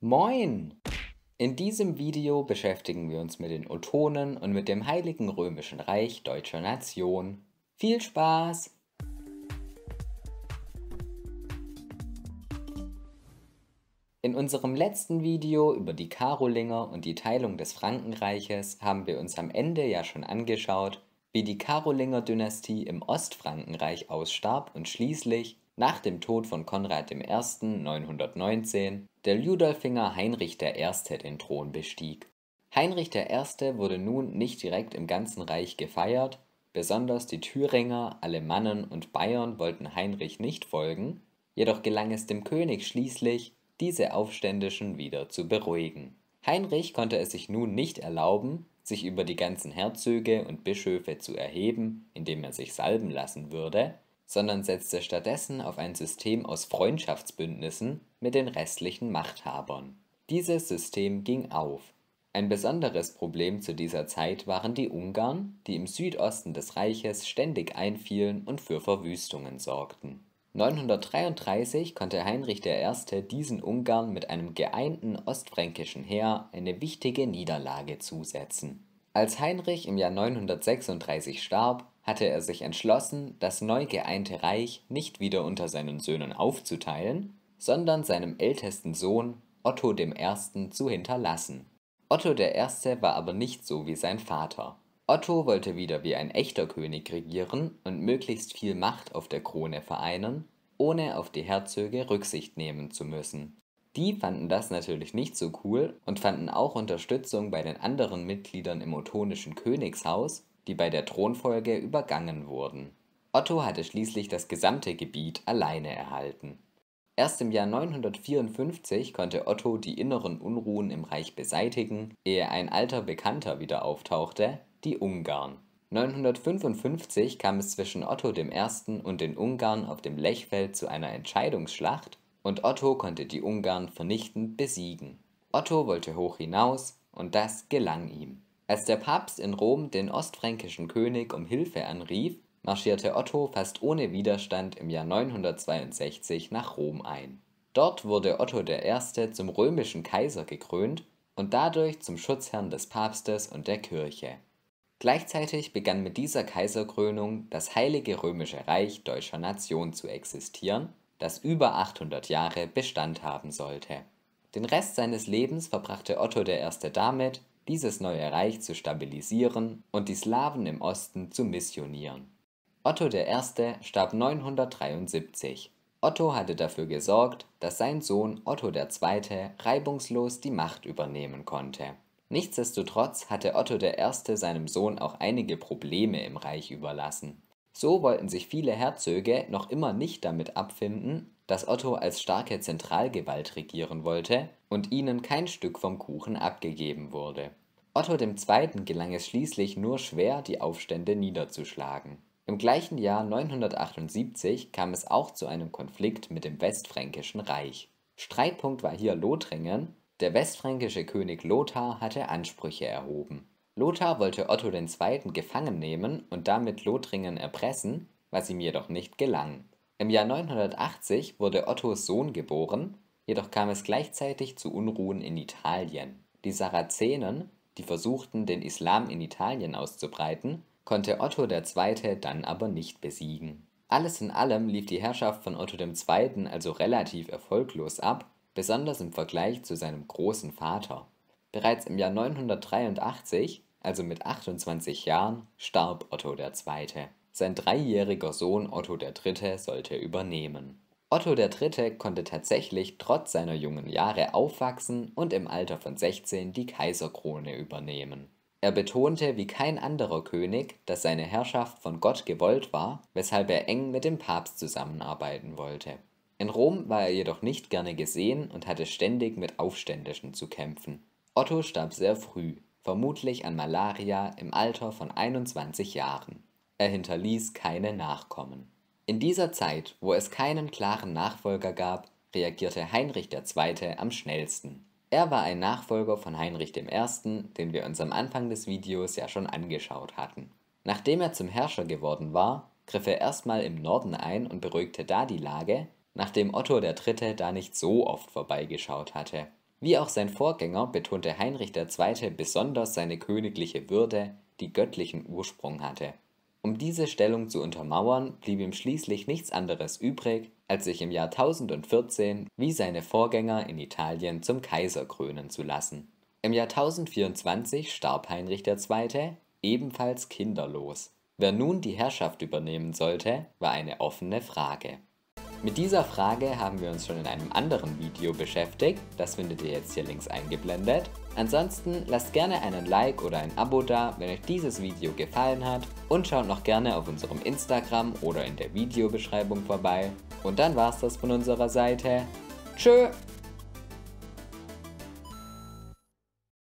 Moin! In diesem Video beschäftigen wir uns mit den Otonen und mit dem Heiligen Römischen Reich Deutscher Nation. Viel Spaß! In unserem letzten Video über die Karolinger und die Teilung des Frankenreiches haben wir uns am Ende ja schon angeschaut, wie die Karolinger-Dynastie im Ostfrankenreich ausstarb und schließlich nach dem Tod von Konrad I. 919 der Ludolfinger Heinrich I. den Thron bestieg. Heinrich I. wurde nun nicht direkt im ganzen Reich gefeiert, besonders die Thüringer, Alemannen und Bayern wollten Heinrich nicht folgen, jedoch gelang es dem König schließlich, diese Aufständischen wieder zu beruhigen. Heinrich konnte es sich nun nicht erlauben, sich über die ganzen Herzöge und Bischöfe zu erheben, indem er sich salben lassen würde, sondern setzte stattdessen auf ein System aus Freundschaftsbündnissen mit den restlichen Machthabern. Dieses System ging auf. Ein besonderes Problem zu dieser Zeit waren die Ungarn, die im Südosten des Reiches ständig einfielen und für Verwüstungen sorgten. 933 konnte Heinrich I. diesen Ungarn mit einem geeinten ostfränkischen Heer eine wichtige Niederlage zusetzen. Als Heinrich im Jahr 936 starb, hatte er sich entschlossen, das neu geeinte Reich nicht wieder unter seinen Söhnen aufzuteilen, sondern seinem ältesten Sohn Otto I. zu hinterlassen. Otto I. war aber nicht so wie sein Vater. Otto wollte wieder wie ein echter König regieren und möglichst viel Macht auf der Krone vereinen, ohne auf die Herzöge Rücksicht nehmen zu müssen. Die fanden das natürlich nicht so cool und fanden auch Unterstützung bei den anderen Mitgliedern im ottonischen Königshaus die bei der Thronfolge übergangen wurden. Otto hatte schließlich das gesamte Gebiet alleine erhalten. Erst im Jahr 954 konnte Otto die inneren Unruhen im Reich beseitigen, ehe ein alter Bekannter wieder auftauchte, die Ungarn. 955 kam es zwischen Otto I. und den Ungarn auf dem Lechfeld zu einer Entscheidungsschlacht und Otto konnte die Ungarn vernichtend besiegen. Otto wollte hoch hinaus und das gelang ihm. Als der Papst in Rom den ostfränkischen König um Hilfe anrief, marschierte Otto fast ohne Widerstand im Jahr 962 nach Rom ein. Dort wurde Otto I. zum römischen Kaiser gekrönt und dadurch zum Schutzherrn des Papstes und der Kirche. Gleichzeitig begann mit dieser Kaiserkrönung das Heilige Römische Reich deutscher Nation zu existieren, das über 800 Jahre Bestand haben sollte. Den Rest seines Lebens verbrachte Otto I. damit, dieses neue Reich zu stabilisieren und die Slawen im Osten zu missionieren. Otto I. starb 973. Otto hatte dafür gesorgt, dass sein Sohn Otto II. reibungslos die Macht übernehmen konnte. Nichtsdestotrotz hatte Otto I. seinem Sohn auch einige Probleme im Reich überlassen. So wollten sich viele Herzöge noch immer nicht damit abfinden, dass Otto als starke Zentralgewalt regieren wollte und ihnen kein Stück vom Kuchen abgegeben wurde. Otto II. gelang es schließlich nur schwer, die Aufstände niederzuschlagen. Im gleichen Jahr 978 kam es auch zu einem Konflikt mit dem Westfränkischen Reich. Streitpunkt war hier Lothringen, der westfränkische König Lothar hatte Ansprüche erhoben. Lothar wollte Otto II. gefangen nehmen und damit Lothringen erpressen, was ihm jedoch nicht gelang. Im Jahr 980 wurde Ottos Sohn geboren, jedoch kam es gleichzeitig zu Unruhen in Italien. Die Sarazenen, die versuchten, den Islam in Italien auszubreiten, konnte Otto II. dann aber nicht besiegen. Alles in allem lief die Herrschaft von Otto II. also relativ erfolglos ab, besonders im Vergleich zu seinem großen Vater. Bereits im Jahr 983 also mit 28 Jahren, starb Otto II. Sein dreijähriger Sohn Otto III. sollte übernehmen. Otto III. konnte tatsächlich trotz seiner jungen Jahre aufwachsen und im Alter von 16 die Kaiserkrone übernehmen. Er betonte wie kein anderer König, dass seine Herrschaft von Gott gewollt war, weshalb er eng mit dem Papst zusammenarbeiten wollte. In Rom war er jedoch nicht gerne gesehen und hatte ständig mit Aufständischen zu kämpfen. Otto starb sehr früh, vermutlich an Malaria im Alter von 21 Jahren. Er hinterließ keine Nachkommen. In dieser Zeit, wo es keinen klaren Nachfolger gab, reagierte Heinrich II. am schnellsten. Er war ein Nachfolger von Heinrich I., den wir uns am Anfang des Videos ja schon angeschaut hatten. Nachdem er zum Herrscher geworden war, griff er erstmal im Norden ein und beruhigte da die Lage, nachdem Otto III. da nicht so oft vorbeigeschaut hatte. Wie auch sein Vorgänger betonte Heinrich II. besonders seine königliche Würde, die göttlichen Ursprung hatte. Um diese Stellung zu untermauern, blieb ihm schließlich nichts anderes übrig, als sich im Jahr 1014 wie seine Vorgänger in Italien zum Kaiser krönen zu lassen. Im Jahr 1024 starb Heinrich II., ebenfalls kinderlos. Wer nun die Herrschaft übernehmen sollte, war eine offene Frage. Mit dieser Frage haben wir uns schon in einem anderen Video beschäftigt, das findet ihr jetzt hier links eingeblendet. Ansonsten lasst gerne einen Like oder ein Abo da, wenn euch dieses Video gefallen hat und schaut noch gerne auf unserem Instagram oder in der Videobeschreibung vorbei. Und dann war's das von unserer Seite. Tschö!